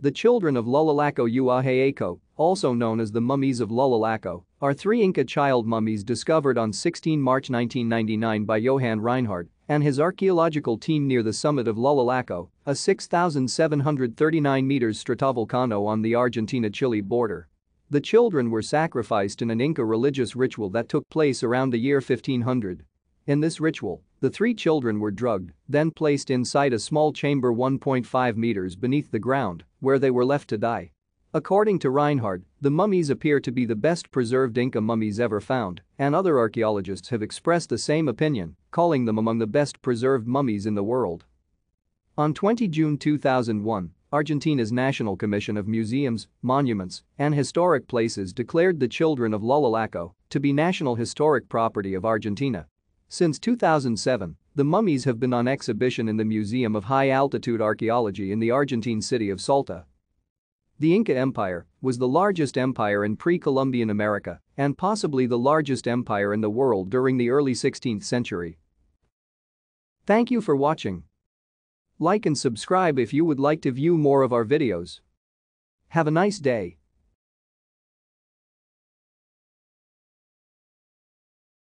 The children of Lulilacco Uaheaco, also known as the mummies of Lulilacco, are three Inca child mummies discovered on 16 March 1999 by Johann Reinhardt and his archaeological team near the summit of Lulilacco, a 6,739 meters stratovolcano on the Argentina-Chile border. The children were sacrificed in an Inca religious ritual that took place around the year 1500. In this ritual, the three children were drugged, then placed inside a small chamber 1.5 meters beneath the ground, where they were left to die. According to Reinhard, the mummies appear to be the best preserved Inca mummies ever found, and other archaeologists have expressed the same opinion, calling them among the best preserved mummies in the world. On 20 June 2001, Argentina's National Commission of Museums, Monuments, and Historic Places declared the children of Lololaco to be National Historic Property of Argentina since 2007, the mummies have been on exhibition in the Museum of High Altitude Archaeology in the Argentine city of Salta. The Inca Empire was the largest empire in pre-Columbian America and possibly the largest empire in the world during the early 16th century. Thank you for watching. Like and subscribe if you would like to view more of our videos. Have a nice day.